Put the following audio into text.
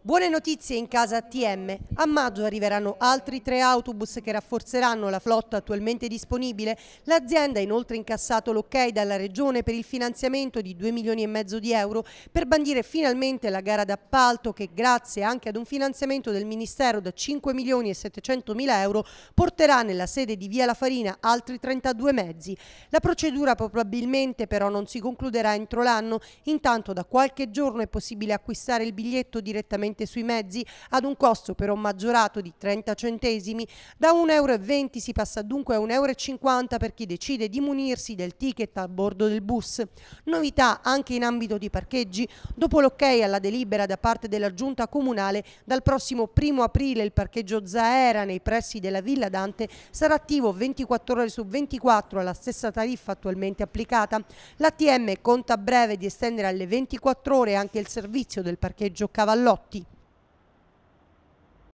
Buone notizie in casa ATM. A maggio arriveranno altri tre autobus che rafforzeranno la flotta attualmente disponibile. L'azienda ha inoltre incassato l'ok dalla Regione per il finanziamento di 2 milioni e mezzo di euro per bandire finalmente la gara d'appalto che grazie anche ad un finanziamento del Ministero da 5 milioni e 700 mila euro porterà nella sede di Via La Farina altri 32 mezzi. La procedura probabilmente però non si concluderà entro l'anno. Intanto da qualche giorno è possibile acquistare il biglietto direttamente direttamente sui mezzi ad un costo però maggiorato di 30 centesimi. Da 1,20 euro si passa dunque a 1,50 euro per chi decide di munirsi del ticket a bordo del bus. Novità anche in ambito di parcheggi. Dopo l'ok alla delibera da parte della giunta comunale, dal prossimo 1 aprile il parcheggio Zaera nei pressi della Villa Dante sarà attivo 24 ore su 24 alla stessa tariffa attualmente applicata. L'ATM conta a breve di estendere alle 24 ore anche il servizio del parcheggio Cavallotti.